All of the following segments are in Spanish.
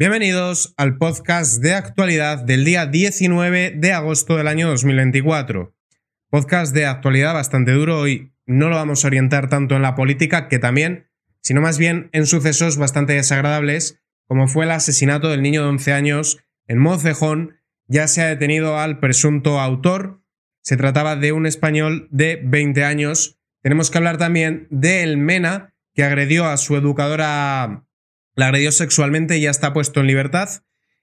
Bienvenidos al podcast de actualidad del día 19 de agosto del año 2024. Podcast de actualidad bastante duro, hoy no lo vamos a orientar tanto en la política que también, sino más bien en sucesos bastante desagradables, como fue el asesinato del niño de 11 años en Mocejón. ya se ha detenido al presunto autor, se trataba de un español de 20 años. Tenemos que hablar también del Mena, que agredió a su educadora la agredió sexualmente y ya está puesto en libertad.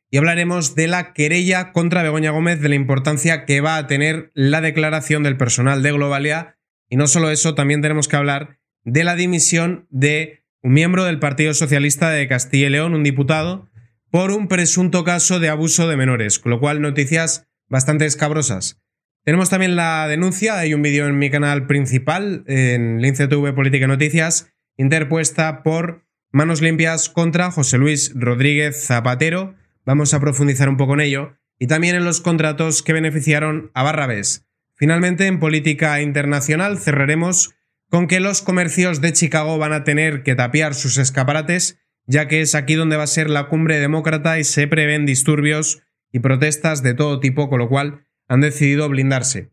Y hablaremos de la querella contra Begoña Gómez, de la importancia que va a tener la declaración del personal de Globalia. Y no solo eso, también tenemos que hablar de la dimisión de un miembro del Partido Socialista de Castilla y León, un diputado, por un presunto caso de abuso de menores, con lo cual noticias bastante escabrosas. Tenemos también la denuncia, hay un vídeo en mi canal principal, en Lince TV Política Noticias, interpuesta por Manos limpias contra José Luis Rodríguez Zapatero. Vamos a profundizar un poco en ello. Y también en los contratos que beneficiaron a Barrabés. Finalmente, en política internacional cerraremos con que los comercios de Chicago van a tener que tapiar sus escaparates, ya que es aquí donde va a ser la cumbre demócrata y se prevén disturbios y protestas de todo tipo, con lo cual han decidido blindarse.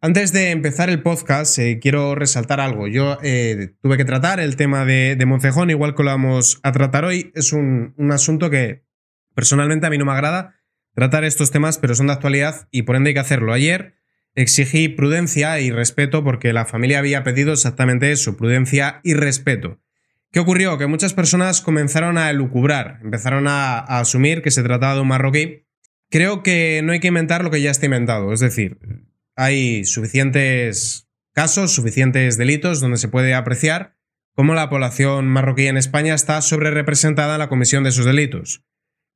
Antes de empezar el podcast, eh, quiero resaltar algo. Yo eh, tuve que tratar el tema de, Moncejón, igual que lo vamos a tratar hoy. Es un, asunto que personalmente a mí no me agrada tratar estos temas, pero son de actualidad y por ende hay que hacerlo. Ayer exigí prudencia y respeto porque la familia había pedido exactamente eso, prudencia y respeto. ¿Qué ocurrió? Que muchas personas comenzaron a elucubrar, empezaron a asumir que se trataba de un marroquí. Creo que no hay que inventar lo que ya está inventado, es decir, hay suficientes casos, suficientes delitos donde se puede apreciar cómo la población marroquí en España está sobrerepresentada en la comisión de esos delitos.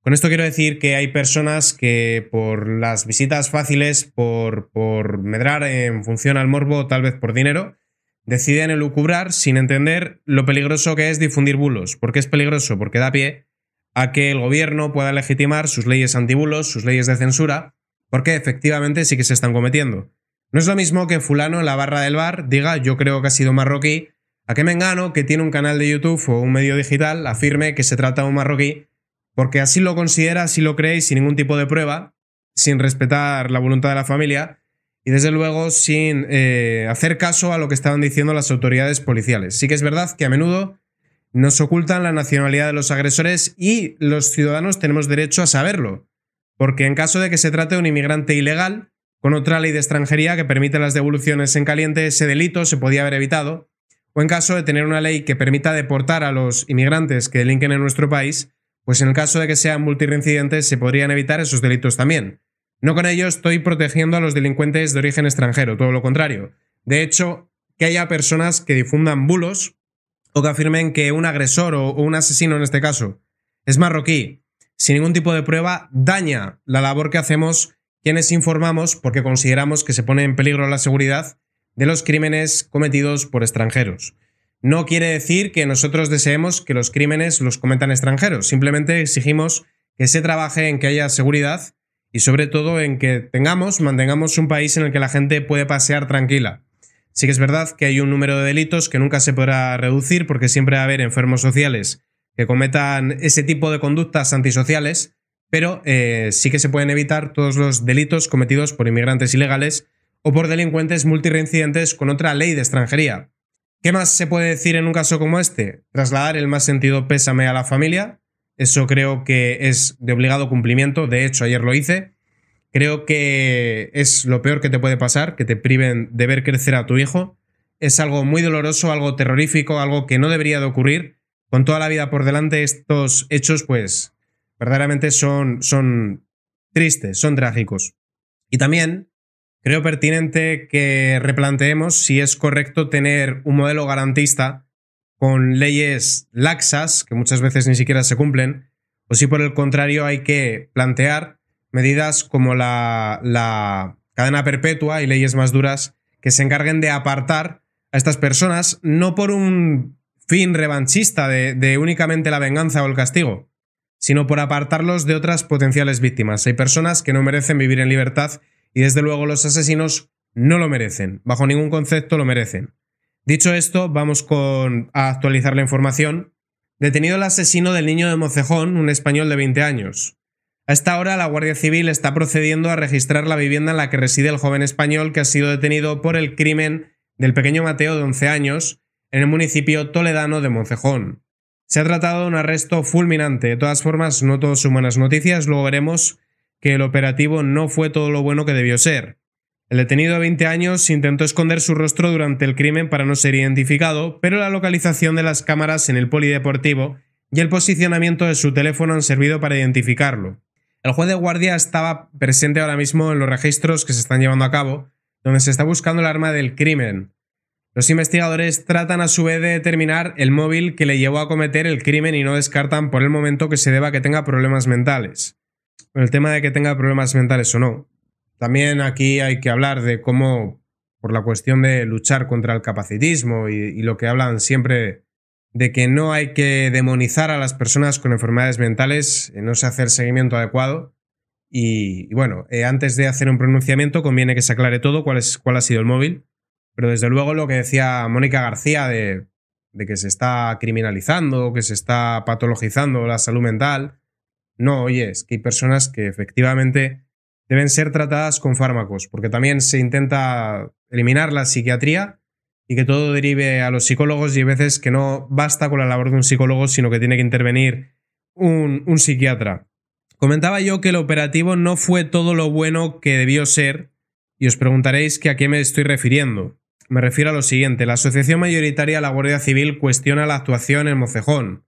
Con esto quiero decir que hay personas que por las visitas fáciles, por, por medrar en función al morbo, tal vez por dinero, deciden elucubrar sin entender lo peligroso que es difundir bulos. ¿Por qué es peligroso? Porque da pie a que el gobierno pueda legitimar sus leyes antibulos, sus leyes de censura, porque efectivamente sí que se están cometiendo. No es lo mismo que fulano en la barra del bar diga yo creo que ha sido marroquí, a que engano que tiene un canal de YouTube o un medio digital, afirme que se trata de un marroquí, porque así lo considera, así lo cree sin ningún tipo de prueba, sin respetar la voluntad de la familia y desde luego sin eh, hacer caso a lo que estaban diciendo las autoridades policiales. Sí que es verdad que a menudo nos ocultan la nacionalidad de los agresores y los ciudadanos tenemos derecho a saberlo porque en caso de que se trate de un inmigrante ilegal, con otra ley de extranjería que permite las devoluciones en caliente, ese delito se podía haber evitado, o en caso de tener una ley que permita deportar a los inmigrantes que delinquen en nuestro país, pues en el caso de que sean multireincidentes se podrían evitar esos delitos también. No con ello estoy protegiendo a los delincuentes de origen extranjero, todo lo contrario. De hecho, que haya personas que difundan bulos o que afirmen que un agresor o un asesino en este caso es marroquí sin ningún tipo de prueba, daña la labor que hacemos quienes informamos porque consideramos que se pone en peligro la seguridad de los crímenes cometidos por extranjeros. No quiere decir que nosotros deseemos que los crímenes los cometan extranjeros, simplemente exigimos que se trabaje en que haya seguridad y sobre todo en que tengamos, mantengamos un país en el que la gente puede pasear tranquila. Sí que es verdad que hay un número de delitos que nunca se podrá reducir porque siempre va a haber enfermos sociales que cometan ese tipo de conductas antisociales, pero eh, sí que se pueden evitar todos los delitos cometidos por inmigrantes ilegales o por delincuentes multireincidentes con otra ley de extranjería. ¿Qué más se puede decir en un caso como este? Trasladar el más sentido pésame a la familia. Eso creo que es de obligado cumplimiento. De hecho, ayer lo hice. Creo que es lo peor que te puede pasar, que te priven de ver crecer a tu hijo. Es algo muy doloroso, algo terrorífico, algo que no debería de ocurrir con toda la vida por delante, estos hechos, pues, verdaderamente son, son tristes, son trágicos. Y también creo pertinente que replanteemos si es correcto tener un modelo garantista con leyes laxas, que muchas veces ni siquiera se cumplen, o si por el contrario hay que plantear medidas como la cadena perpetua y leyes más duras que se encarguen de apartar a estas personas, no por un fin revanchista de, únicamente la venganza o el castigo, sino por apartarlos de otras potenciales víctimas. Hay personas que no merecen vivir en libertad y desde luego los asesinos no lo merecen, bajo ningún concepto lo merecen. Dicho esto, vamos con, a actualizar la información. Detenido el asesino del niño de Mocejón, un español de 20 años. A esta hora, la Guardia Civil está procediendo a registrar la vivienda en la que reside el joven español que ha sido detenido por el crimen del pequeño Mateo de 11 años, en el municipio toledano de Moncejón. Se ha tratado de un arresto fulminante. De todas formas, no todos son buenas noticias. Luego veremos que el operativo no fue todo lo bueno que debió ser. El detenido de 20 años intentó esconder su rostro durante el crimen para no ser identificado, pero la localización de las cámaras en el polideportivo y el posicionamiento de su teléfono han servido para identificarlo. El juez de guardia estaba presente ahora mismo en los registros que se están llevando a cabo, donde se está buscando el arma del crimen. Los investigadores tratan a su vez de determinar el móvil que le llevó a cometer el crimen y no descartan por el momento que se deba a que tenga problemas mentales. el tema de que tenga problemas mentales o no. También aquí hay que hablar de cómo, por la cuestión de luchar contra el capacitismo y, lo que hablan siempre de que no hay que demonizar a las personas con enfermedades mentales, eh, no se hace seguimiento adecuado. Y, bueno, eh, antes de hacer un pronunciamiento conviene que se aclare todo cuál, es, cuál ha sido el móvil pero desde luego lo que decía Mónica García de, que se está criminalizando, que se está patologizando la salud mental, no, oye, es que hay personas que efectivamente deben ser tratadas con fármacos, porque también se intenta eliminar la psiquiatría y que todo derive a los psicólogos y hay veces que no basta con la labor de un psicólogo, sino que tiene que intervenir un, psiquiatra. Comentaba yo que el operativo no fue todo lo bueno que debió ser y os preguntaréis que a qué me estoy refiriendo. Me refiero a lo siguiente, la asociación mayoritaria de La Guardia Civil cuestiona la actuación en Mocejón.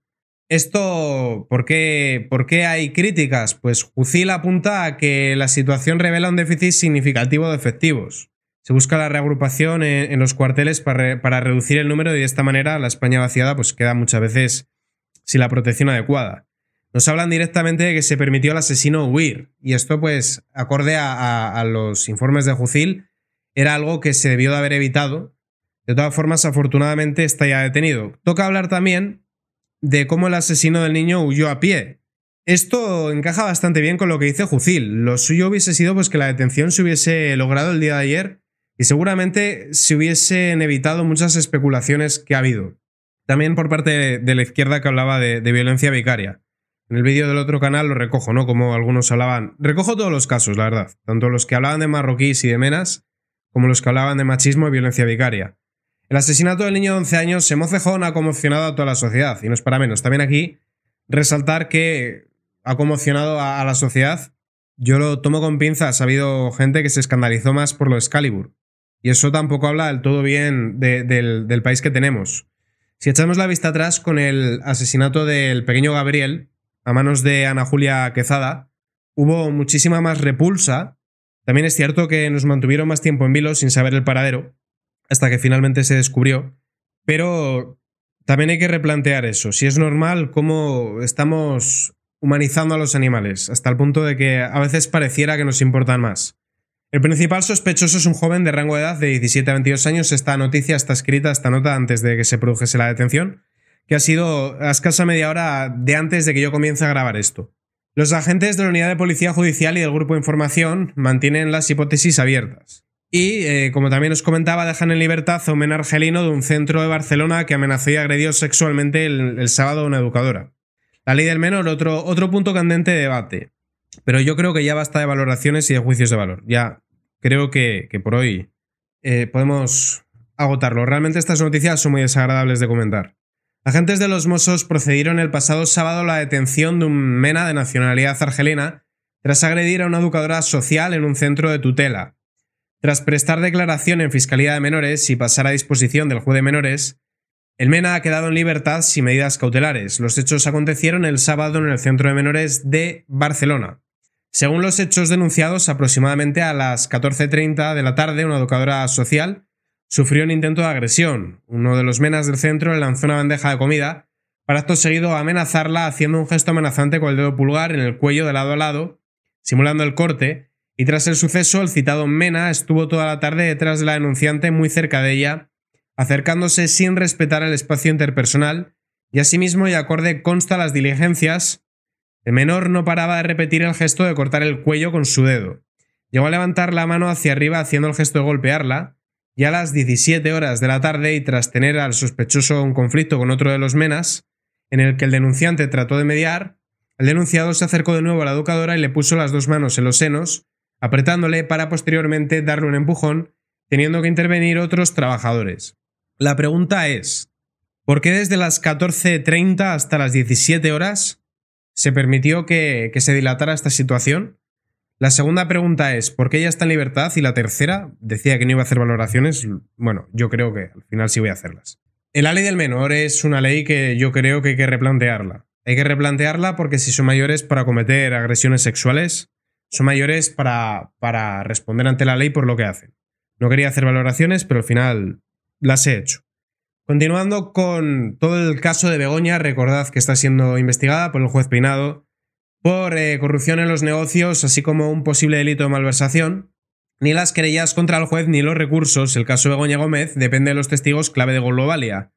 Esto, ¿por qué, ¿por qué hay críticas? Pues Jucil apunta a que la situación revela un déficit significativo de efectivos. Se busca la reagrupación en, los cuarteles para, reducir el número y de esta manera la España vaciada pues queda muchas veces sin la protección adecuada. Nos hablan directamente de que se permitió al asesino huir y esto pues acorde a los informes de Jucil era algo que se debió de haber evitado. De todas formas, afortunadamente está ya detenido. Toca hablar también de cómo el asesino del niño huyó a pie. Esto encaja bastante bien con lo que dice Jucil. Lo suyo hubiese sido pues que la detención se hubiese logrado el día de ayer y seguramente se hubiesen evitado muchas especulaciones que ha habido. También por parte de la izquierda que hablaba de, de violencia vicaria. En el vídeo del otro canal lo recojo, ¿no? Como algunos hablaban. Recojo todos los casos, la verdad. Tanto los que hablaban de marroquíes y de menas, como los que hablaban de machismo y violencia vicaria. El asesinato del niño de 11 años se ha conmocionado a toda la sociedad, y no es para menos. También aquí resaltar que ha conmocionado a, la sociedad. Yo lo tomo con pinzas, ha habido gente que se escandalizó más por lo Excalibur, y eso tampoco habla del todo bien del, del país que tenemos. Si echamos la vista atrás con el asesinato del pequeño Gabriel, a manos de Ana Julia Quezada, hubo muchísima más repulsa también es cierto que nos mantuvieron más tiempo en vilo sin saber el paradero, hasta que finalmente se descubrió, pero también hay que replantear eso, si es normal cómo estamos humanizando a los animales, hasta el punto de que a veces pareciera que nos importan más. El principal sospechoso es un joven de rango de edad de 17 a 22 años. Esta noticia está escrita, esta nota, antes de que se produjese la detención, que ha sido a escasa media hora de antes de que yo comience a grabar esto. Los agentes de la Unidad de Policía Judicial y del Grupo de Información mantienen las hipótesis abiertas. Y, eh, como también os comentaba, dejan en libertad a un argelino de un centro de Barcelona que amenazó y agredió sexualmente el, sábado a una educadora. La ley del menor, otro, otro punto candente de debate. Pero yo creo que ya basta de valoraciones y de juicios de valor. Ya creo que, por hoy eh, podemos agotarlo. Realmente estas noticias son muy desagradables de comentar. Agentes de los Mossos procedieron el pasado sábado a la detención de un mena de nacionalidad argelina tras agredir a una educadora social en un centro de tutela. Tras prestar declaración en Fiscalía de Menores y pasar a disposición del juez de menores, el MENA ha quedado en libertad sin medidas cautelares. Los hechos acontecieron el sábado en el Centro de Menores de Barcelona. Según los hechos denunciados, aproximadamente a las 14.30 de la tarde, una educadora social sufrió un intento de agresión. Uno de los menas del centro le lanzó una bandeja de comida, para acto seguido amenazarla haciendo un gesto amenazante con el dedo pulgar en el cuello de lado a lado, simulando el corte, y tras el suceso el citado Mena estuvo toda la tarde detrás de la denunciante muy cerca de ella, acercándose sin respetar el espacio interpersonal, y asimismo y acorde consta las diligencias, el menor no paraba de repetir el gesto de cortar el cuello con su dedo. Llegó a levantar la mano hacia arriba haciendo el gesto de golpearla, ya a las 17 horas de la tarde y tras tener al sospechoso un conflicto con otro de los menas, en el que el denunciante trató de mediar, el denunciado se acercó de nuevo a la educadora y le puso las dos manos en los senos, apretándole para posteriormente darle un empujón, teniendo que intervenir otros trabajadores. La pregunta es, ¿por qué desde las 14.30 hasta las 17 horas se permitió que, que se dilatara esta situación? La segunda pregunta es, ¿por qué ella está en libertad? Y la tercera, decía que no iba a hacer valoraciones. Bueno, yo creo que al final sí voy a hacerlas. La ley del menor es una ley que yo creo que hay que replantearla. Hay que replantearla porque si son mayores para cometer agresiones sexuales, son mayores para, para responder ante la ley por lo que hacen. No quería hacer valoraciones, pero al final las he hecho. Continuando con todo el caso de Begoña, recordad que está siendo investigada por el juez Peinado por eh, corrupción en los negocios, así como un posible delito de malversación. Ni las querellas contra el juez ni los recursos, el caso de Begoña Gómez, depende de los testigos clave de Globalia.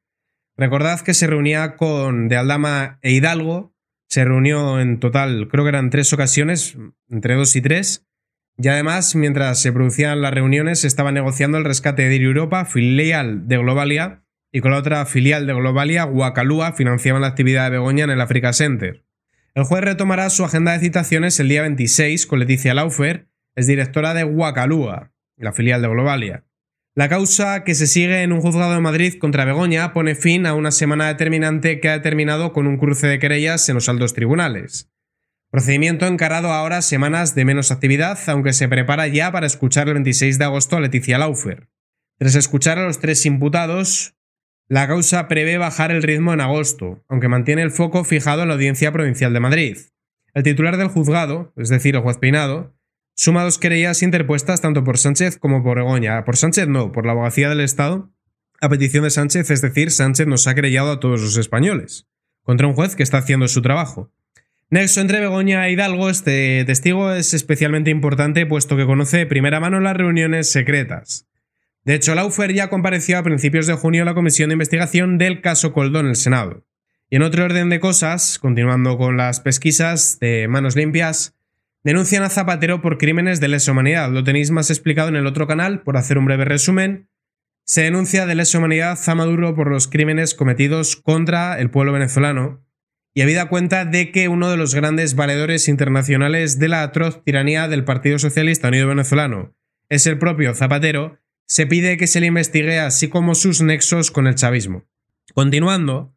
Recordad que se reunía con de Aldama e Hidalgo, se reunió en total, creo que eran tres ocasiones, entre dos y tres, y además, mientras se producían las reuniones, se estaba negociando el rescate de Diri Europa, filial de Globalia, y con la otra filial de Globalia, Guacalúa, financiaban la actividad de Begoña en el Africa Center. El juez retomará su agenda de citaciones el día 26 con Leticia Laufer, es directora de Guacalúa, la filial de Globalia. La causa que se sigue en un juzgado de Madrid contra Begoña pone fin a una semana determinante que ha terminado con un cruce de querellas en los altos tribunales. Procedimiento encarado ahora semanas de menos actividad, aunque se prepara ya para escuchar el 26 de agosto a Leticia Laufer. Tras escuchar a los tres imputados, la causa prevé bajar el ritmo en agosto, aunque mantiene el foco fijado en la Audiencia Provincial de Madrid. El titular del juzgado, es decir, el juez Peinado, suma dos querellas interpuestas tanto por Sánchez como por Begoña. Por Sánchez no, por la abogacía del Estado, a petición de Sánchez, es decir, Sánchez nos ha querellado a todos los españoles, contra un juez que está haciendo su trabajo. Nexo entre Begoña e Hidalgo, este testigo es especialmente importante puesto que conoce de primera mano las reuniones secretas. De hecho, Laufer ya compareció a principios de junio en la comisión de investigación del caso Coldo en el Senado. Y en otro orden de cosas, continuando con las pesquisas de manos limpias, denuncian a Zapatero por crímenes de lesa humanidad. Lo tenéis más explicado en el otro canal, por hacer un breve resumen. Se denuncia de lesa humanidad a Maduro por los crímenes cometidos contra el pueblo venezolano y habida cuenta de que uno de los grandes valedores internacionales de la atroz tiranía del Partido Socialista Unido Venezolano es el propio Zapatero, se pide que se le investigue así como sus nexos con el chavismo. Continuando,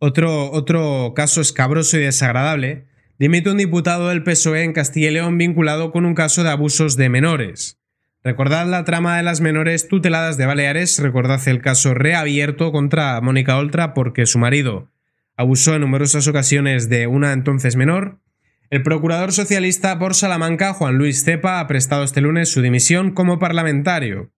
otro, otro caso escabroso y desagradable, dimite un diputado del PSOE en Castilla y León vinculado con un caso de abusos de menores. Recordad la trama de las menores tuteladas de Baleares, recordad el caso reabierto contra Mónica Oltra porque su marido abusó en numerosas ocasiones de una entonces menor. El procurador socialista por Salamanca, Juan Luis Cepa, ha prestado este lunes su dimisión como parlamentario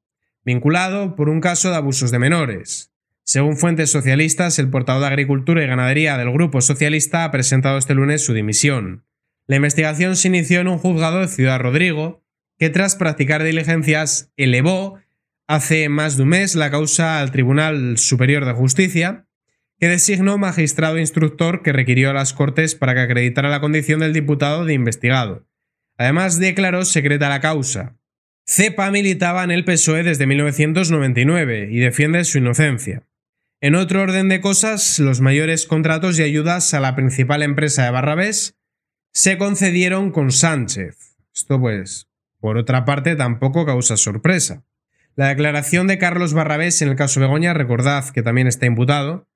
vinculado por un caso de abusos de menores. Según fuentes socialistas, el portavoz de Agricultura y Ganadería del Grupo Socialista ha presentado este lunes su dimisión. La investigación se inició en un juzgado de Ciudad Rodrigo, que tras practicar diligencias elevó hace más de un mes la causa al Tribunal Superior de Justicia, que designó magistrado instructor que requirió a las Cortes para que acreditara la condición del diputado de investigado. Además, declaró secreta la causa. Cepa militaba en el PSOE desde 1999 y defiende su inocencia. En otro orden de cosas, los mayores contratos y ayudas a la principal empresa de Barrabés se concedieron con Sánchez. Esto pues, por otra parte, tampoco causa sorpresa. La declaración de Carlos Barrabés en el caso Begoña, recordad que también está imputado,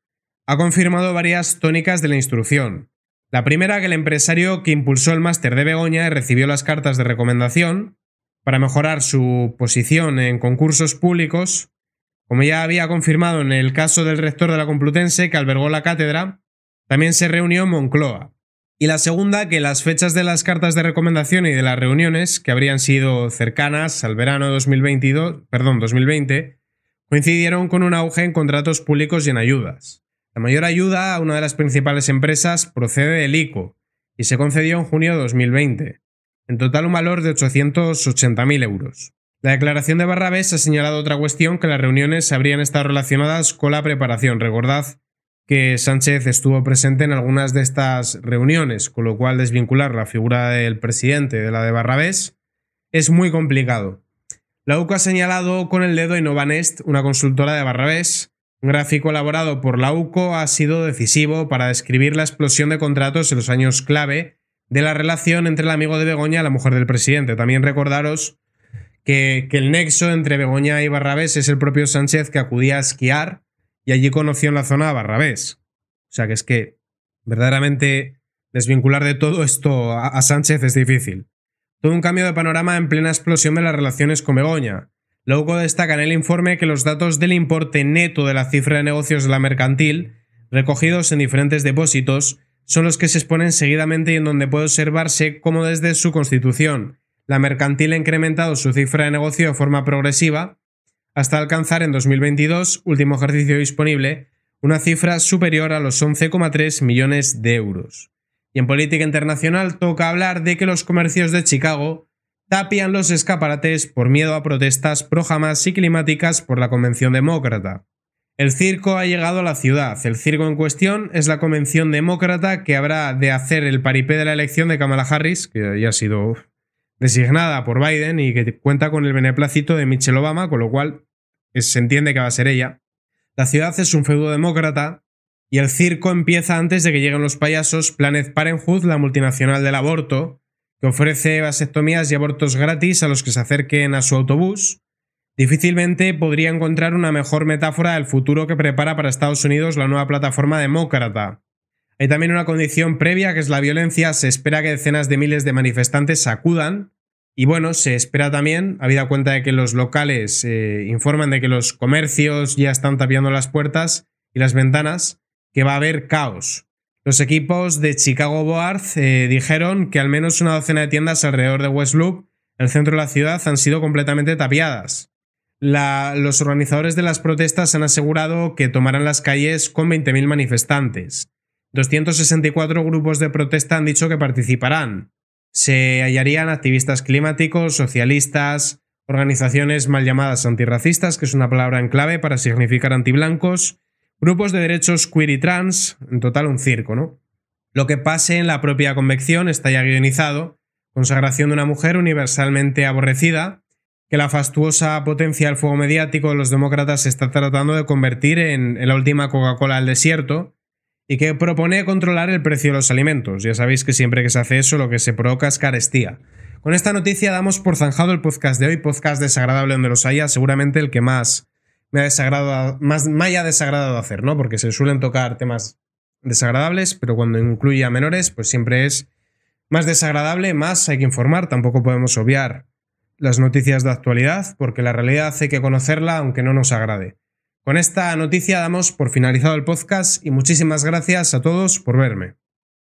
ha confirmado varias tónicas de la instrucción. La primera, que el empresario que impulsó el máster de Begoña recibió las cartas de recomendación, para mejorar su posición en concursos públicos, como ya había confirmado en el caso del rector de la Complutense que albergó la cátedra, también se reunió Moncloa. Y la segunda, que las fechas de las cartas de recomendación y de las reuniones, que habrían sido cercanas al verano 2022, perdón, 2020, coincidieron con un auge en contratos públicos y en ayudas. La mayor ayuda a una de las principales empresas procede del ICO y se concedió en junio de 2020 en total un valor de 880.000 euros. La declaración de Barrabés ha señalado otra cuestión que las reuniones habrían estado relacionadas con la preparación. Recordad que Sánchez estuvo presente en algunas de estas reuniones, con lo cual desvincular la figura del presidente de la de Barrabés es muy complicado. La UCO ha señalado con el dedo Innovanest, una consultora de Barrabés. Un gráfico elaborado por la UCO ha sido decisivo para describir la explosión de contratos en los años clave de la relación entre el amigo de Begoña y la mujer del presidente. También recordaros que, el nexo entre Begoña y Barrabés es el propio Sánchez que acudía a esquiar y allí conoció en la zona a Barrabés. O sea que es que verdaderamente desvincular de todo esto a, a Sánchez es difícil. Todo un cambio de panorama en plena explosión de las relaciones con Begoña. Luego destaca en el informe que los datos del importe neto de la cifra de negocios de la mercantil, recogidos en diferentes depósitos, son los que se exponen seguidamente y en donde puede observarse cómo desde su constitución la mercantil ha incrementado su cifra de negocio de forma progresiva hasta alcanzar en 2022, último ejercicio disponible, una cifra superior a los 11,3 millones de euros. Y en política internacional toca hablar de que los comercios de Chicago tapian los escaparates por miedo a protestas pro y climáticas por la Convención Demócrata. El circo ha llegado a la ciudad. El circo en cuestión es la convención demócrata que habrá de hacer el paripé de la elección de Kamala Harris, que ya ha sido designada por Biden y que cuenta con el beneplácito de Michelle Obama, con lo cual pues, se entiende que va a ser ella. La ciudad es un feudo demócrata y el circo empieza antes de que lleguen los payasos Planet Parenthood, la multinacional del aborto, que ofrece vasectomías y abortos gratis a los que se acerquen a su autobús Difícilmente podría encontrar una mejor metáfora del futuro que prepara para Estados Unidos la nueva plataforma demócrata. Hay también una condición previa que es la violencia, se espera que decenas de miles de manifestantes acudan y bueno, se espera también, habida cuenta de que los locales eh, informan de que los comercios ya están tapiando las puertas y las ventanas, que va a haber caos. Los equipos de Chicago Board eh, dijeron que al menos una docena de tiendas alrededor de West Loop, el centro de la ciudad, han sido completamente tapiadas los organizadores de las protestas han asegurado que tomarán las calles con 20.000 manifestantes. 264 grupos de protesta han dicho que participarán. Se hallarían activistas climáticos, socialistas, organizaciones mal llamadas antirracistas, que es una palabra en clave para significar antiblancos, grupos de derechos queer y trans, en total un circo, ¿no? Lo que pase en la propia convección está ya guionizado, consagración de una mujer universalmente aborrecida, que la fastuosa potencia del fuego mediático de los demócratas se está tratando de convertir en, la última Coca-Cola del desierto y que propone controlar el precio de los alimentos. Ya sabéis que siempre que se hace eso lo que se provoca es carestía. Con esta noticia damos por zanjado el podcast de hoy, podcast desagradable donde los haya, seguramente el que más me, ha desagradado, más, haya desagradado hacer, ¿no? Porque se suelen tocar temas desagradables, pero cuando incluye a menores, pues siempre es más desagradable, más hay que informar, tampoco podemos obviar las noticias de actualidad, porque la realidad hay que conocerla aunque no nos agrade. Con esta noticia damos por finalizado el podcast y muchísimas gracias a todos por verme.